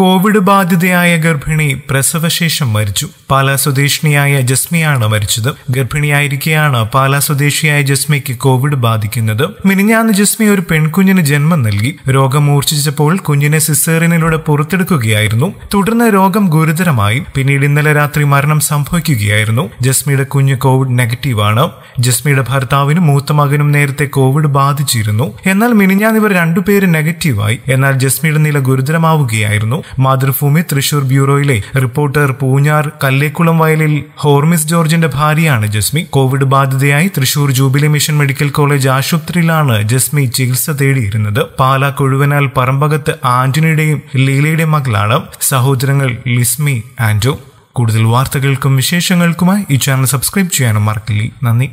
Covid ബാധിതയായ ഗർഭിണി പ്രസവശേഷം മരിച്ചു പാലാ സ്വദേശിനിയായ ജസ്മിയാണ് മരിച്ചത് ഗർഭിണിയായിരിക്കെയാണ് പാലാ സ്വദേശിയായ ജസ്മിക്ക് കോവിഡ് ബാധിക്കുന്നത് മിനിഞ്ഞാന്ന് ജസ്മി ഒരു പെൺകുഞ്ഞിന് ജന്മം നൽകി രോഗം മൂർച്ഛിച്ചപ്പോൾ കുഞ്ഞിനെ സിസേറിനിലൂടെ പുറത്തെടുക്കുകയായിരുന്നു തുടർന്ന് രോഗം ഗുരുതരമായി പിന്നീട് ഇന്നലെ രാത്രി മരണം സംഭവിക്കുകയായിരുന്നു ജസ്മിയുടെ കുഞ്ഞ് കോവിഡ് നെഗറ്റീവാണ് ജസ്മിയുടെ ഭർത്താവിനും മൂത്ത മകനും നേരത്തെ കോവിഡ് ബാധിച്ചിരുന്നു എന്നാൽ മിനിഞ്ഞാന്ന് ഇവർ രണ്ടുപേര് നെഗറ്റീവായി എന്നാൽ ജസ്മിയുടെ നില ഗുരുതരമാവുകയായിരുന്നു മാതൃഭൂമി തൃശൂർ ബ്യൂറോയിലെ റിപ്പോർട്ടർ പൂഞ്ഞാർ കല്ലേക്കുളം വയലിൽ ഹോർമിസ് ജോർജിന്റെ ഭാര്യയാണ് ജസ്മി കോവിഡ് ബാധിതയായി Thrissur Jubilee Mission Medical College ആശുപത്രിയിലാണ് ജസ്മി ചികിത്സ തേടിയിരുന്നത് പാലാ കൊഴുവനാൽ പറമ്പകത്ത് ആന്റണിയുടെയും ലീലയുടെയും മകളാണ് സഹോദരങ്ങൾ ലിസ്മി ആന്റോ കൂടുതൽ വാർത്തകൾക്കും വിശേഷങ്ങൾക്കുമായി ഈ ചാനൽ സബ്സ്ക്രൈബ് ചെയ്യാനും മറക്കില്ല നന്ദി